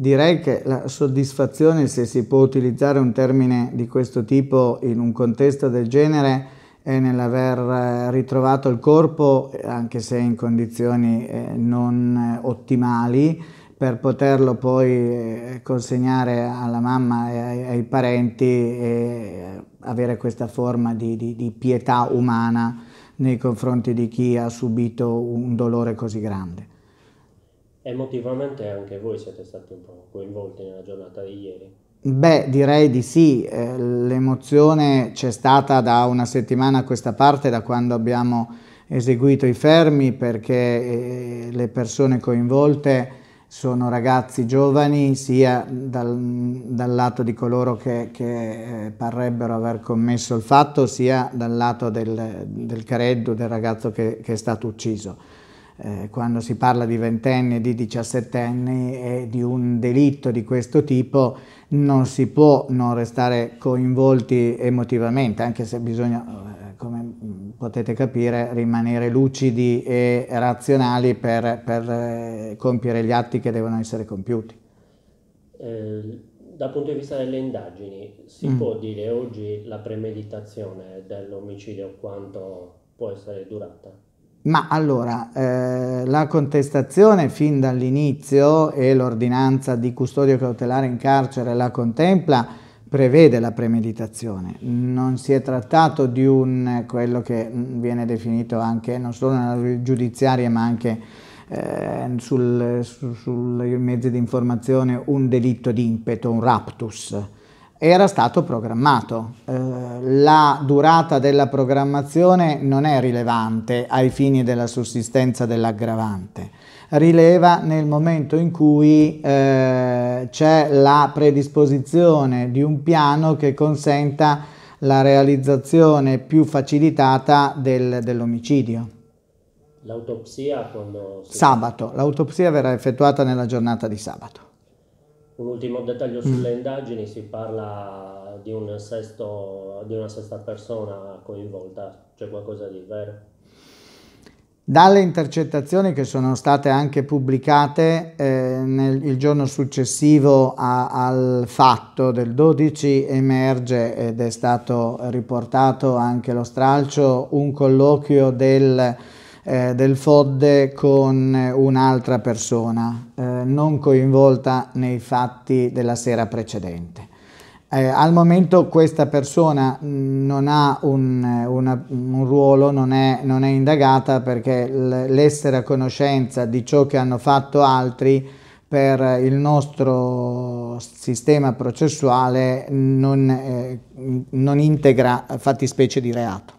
Direi che la soddisfazione, se si può utilizzare un termine di questo tipo in un contesto del genere, è nell'aver eh, ritrovato il corpo, eh, anche se in condizioni eh, non ottimali, per poterlo poi consegnare alla mamma e ai, parenti e avere questa forma di, di, di pietà umana nei confronti di chi ha subito un dolore così grande. Emotivamente anche voi siete stati un po' coinvolti nella giornata di ieri. Beh, direi di sì, eh, l'emozione c'è stata da una settimana a questa parte, da quando abbiamo eseguito i fermi, perché eh, le persone coinvolte sono ragazzi giovani, sia dal, dal lato di coloro che, che eh, parrebbero aver commesso il fatto, sia dal lato del, del careddo, del ragazzo che, che è stato ucciso. Eh, quando si parla di ventenni, di diciassettenni e di un delitto di questo tipo non si può non restare coinvolti emotivamente, anche se bisogna, eh, come potete capire, rimanere lucidi e razionali per, per eh, compiere gli atti che devono essere compiuti. Eh, dal punto di vista delle indagini, si mm. può dire oggi la premeditazione dell'omicidio quanto può essere durata? Ma allora, eh, la contestazione fin dall'inizio e l'ordinanza di custodia cautelare in carcere la contempla, prevede la premeditazione. Non si è trattato di un, quello che mm, viene definito anche, non solo nella giudiziaria, ma anche eh, sul, su, sui mezzi di informazione, un delitto di impeto, un raptus era stato programmato. Eh, la durata della programmazione non è rilevante ai fini della sussistenza dell'aggravante, rileva nel momento in cui eh, c'è la predisposizione di un piano che consenta la realizzazione più facilitata del, dell'omicidio. L'autopsia quando... Sabato, l'autopsia verrà effettuata nella giornata di sabato. Un ultimo dettaglio mm. sulle mm. indagini, si parla di, un sesto, di una sesta persona coinvolta, c'è qualcosa di vero? Dalle intercettazioni che sono state anche pubblicate eh, nel, il giorno successivo a, al fatto del 12 emerge ed è stato riportato anche lo stralcio un colloquio del eh, del Fodde con un'altra persona eh, non coinvolta nei fatti della sera precedente. Eh, al momento questa persona non ha un, eh, una, un ruolo, non è, non è, indagata perché l'essere a conoscenza di ciò che hanno fatto altri per il nostro sistema processuale non, eh, non integra fattispecie di reato.